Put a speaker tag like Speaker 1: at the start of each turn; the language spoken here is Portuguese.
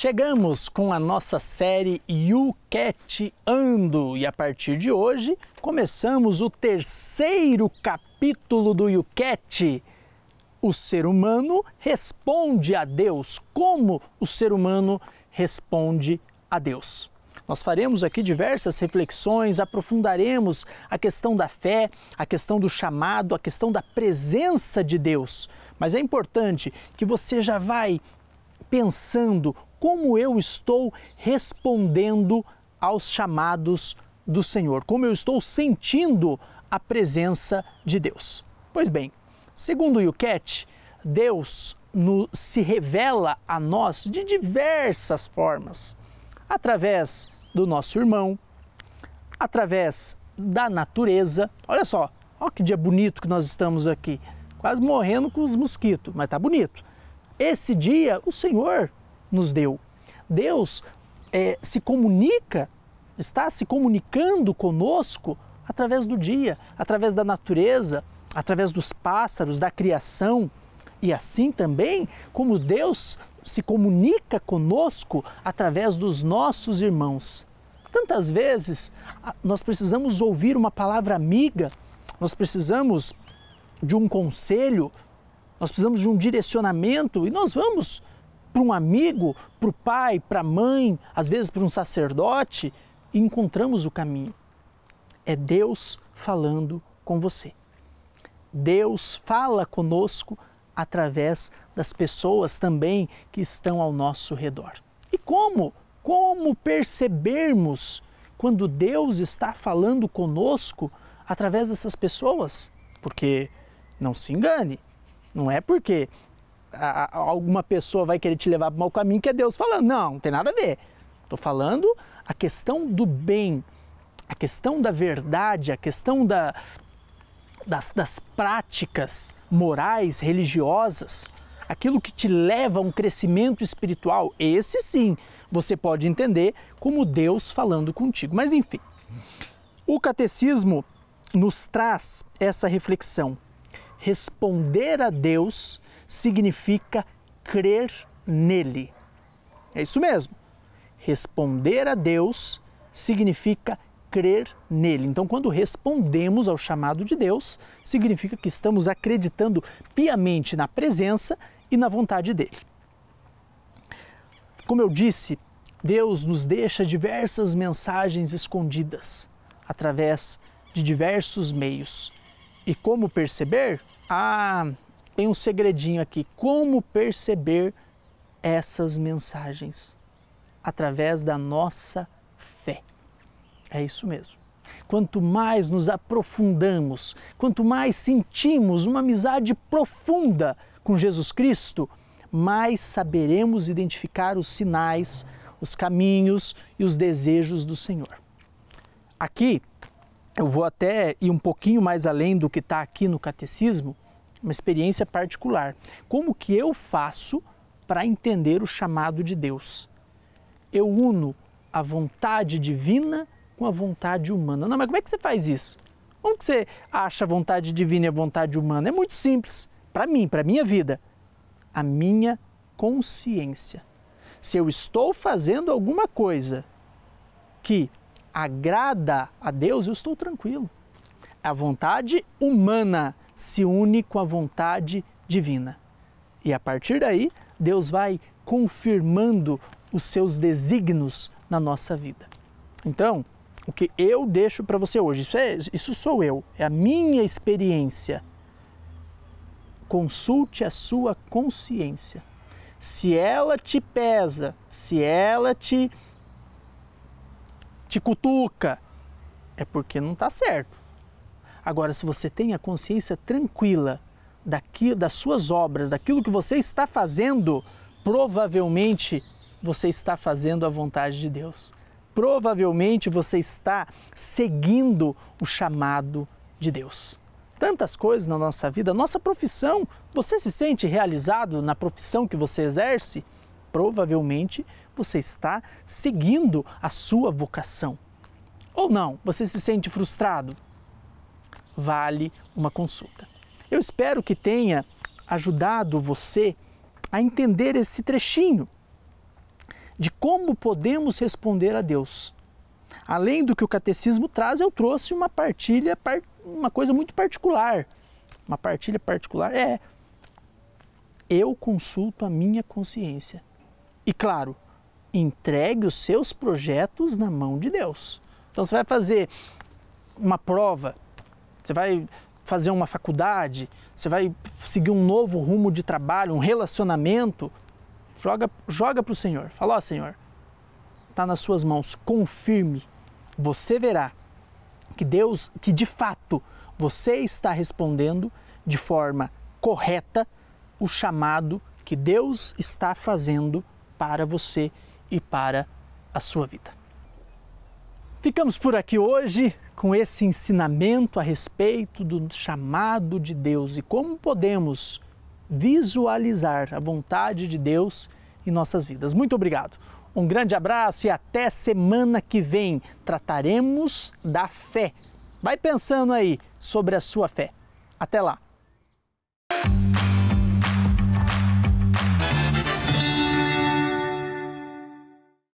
Speaker 1: Chegamos com a nossa série You Cat Ando e a partir de hoje começamos o terceiro capítulo do You Cat. O ser humano responde a Deus. Como o ser humano responde a Deus? Nós faremos aqui diversas reflexões, aprofundaremos a questão da fé, a questão do chamado, a questão da presença de Deus. Mas é importante que você já vai pensando como eu estou respondendo aos chamados do Senhor, como eu estou sentindo a presença de Deus. Pois bem, segundo Yucat, Deus no, se revela a nós de diversas formas, através do nosso irmão, através da natureza. Olha só, olha que dia bonito que nós estamos aqui, quase morrendo com os mosquitos, mas tá bonito. Esse dia o Senhor nos deu. Deus é, se comunica, está se comunicando conosco através do dia, através da natureza, através dos pássaros, da criação. E assim também como Deus se comunica conosco através dos nossos irmãos. Tantas vezes nós precisamos ouvir uma palavra amiga, nós precisamos de um conselho, nós precisamos de um direcionamento e nós vamos para um amigo, para o pai, para a mãe, às vezes para um sacerdote, encontramos o caminho. É Deus falando com você. Deus fala conosco através das pessoas também que estão ao nosso redor. E como? Como percebermos quando Deus está falando conosco através dessas pessoas? Porque não se engane, não é porque a, alguma pessoa vai querer te levar para o mau caminho, que é Deus falando. Não, não tem nada a ver. Estou falando a questão do bem, a questão da verdade, a questão da, das, das práticas morais, religiosas, aquilo que te leva a um crescimento espiritual. Esse sim você pode entender como Deus falando contigo. Mas enfim, o catecismo nos traz essa reflexão. Responder a Deus significa crer nele. É isso mesmo. Responder a Deus significa crer nele. Então, quando respondemos ao chamado de Deus, significa que estamos acreditando piamente na presença e na vontade dele. Como eu disse, Deus nos deixa diversas mensagens escondidas através de diversos meios. E como perceber? Ah, tem um segredinho aqui. Como perceber essas mensagens? Através da nossa fé. É isso mesmo. Quanto mais nos aprofundamos, quanto mais sentimos uma amizade profunda com Jesus Cristo, mais saberemos identificar os sinais, os caminhos e os desejos do Senhor. Aqui, eu vou até ir um pouquinho mais além do que está aqui no catecismo, uma experiência particular. Como que eu faço para entender o chamado de Deus? Eu uno a vontade divina com a vontade humana. Não, mas como é que você faz isso? Como que você acha a vontade divina e a vontade humana? É muito simples, para mim, para minha vida. A minha consciência. Se eu estou fazendo alguma coisa que agrada a Deus, eu estou tranquilo. A vontade humana se une com a vontade divina. E a partir daí, Deus vai confirmando os seus desígnios na nossa vida. Então, o que eu deixo para você hoje, isso, é, isso sou eu, é a minha experiência. Consulte a sua consciência. Se ela te pesa, se ela te, te cutuca, é porque não está certo. Agora, se você tem a consciência tranquila daqui, das suas obras, daquilo que você está fazendo, provavelmente você está fazendo a vontade de Deus. Provavelmente você está seguindo o chamado de Deus. Tantas coisas na nossa vida, nossa profissão, você se sente realizado na profissão que você exerce? Provavelmente você está seguindo a sua vocação. Ou não, você se sente frustrado? vale uma consulta. Eu espero que tenha ajudado você a entender esse trechinho de como podemos responder a Deus. Além do que o catecismo traz, eu trouxe uma partilha, uma coisa muito particular. Uma partilha particular é eu consulto a minha consciência. E claro, entregue os seus projetos na mão de Deus. Então você vai fazer uma prova você vai fazer uma faculdade, você vai seguir um novo rumo de trabalho, um relacionamento, joga joga para o Senhor. Fala, ó oh, Senhor, está nas suas mãos, confirme, você verá que Deus, que de fato você está respondendo de forma correta o chamado que Deus está fazendo para você e para a sua vida. Ficamos por aqui hoje com esse ensinamento a respeito do chamado de Deus e como podemos visualizar a vontade de Deus em nossas vidas. Muito obrigado. Um grande abraço e até semana que vem trataremos da fé. Vai pensando aí sobre a sua fé. Até lá.